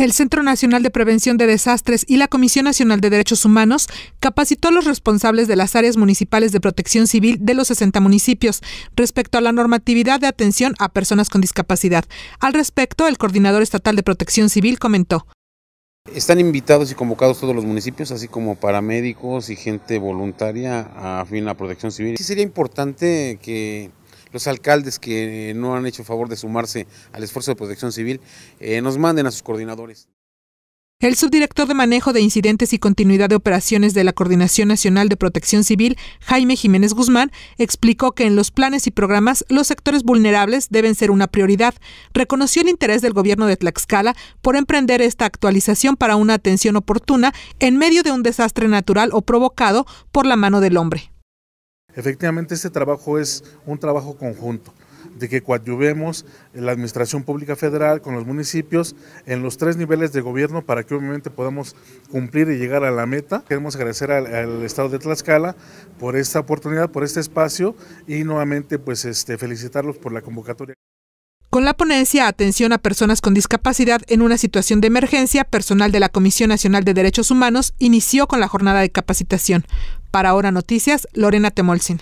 El Centro Nacional de Prevención de Desastres y la Comisión Nacional de Derechos Humanos capacitó a los responsables de las áreas municipales de protección civil de los 60 municipios respecto a la normatividad de atención a personas con discapacidad. Al respecto, el coordinador estatal de protección civil comentó. Están invitados y convocados todos los municipios, así como paramédicos y gente voluntaria a fin la protección civil. Sí sería importante que los alcaldes que no han hecho favor de sumarse al esfuerzo de protección civil, eh, nos manden a sus coordinadores. El subdirector de Manejo de Incidentes y Continuidad de Operaciones de la Coordinación Nacional de Protección Civil, Jaime Jiménez Guzmán, explicó que en los planes y programas los sectores vulnerables deben ser una prioridad. Reconoció el interés del gobierno de Tlaxcala por emprender esta actualización para una atención oportuna en medio de un desastre natural o provocado por la mano del hombre. Efectivamente, este trabajo es un trabajo conjunto de que coadyuvemos la Administración Pública Federal con los municipios en los tres niveles de gobierno para que obviamente podamos cumplir y llegar a la meta. Queremos agradecer al, Estado de Tlaxcala por esta oportunidad, por este espacio y nuevamente pues este, felicitarlos por la convocatoria. Con la ponencia Atención a Personas con Discapacidad en una situación de emergencia, personal de la Comisión Nacional de Derechos Humanos inició con la jornada de capacitación. Para Hora Noticias, Lorena Temolsin.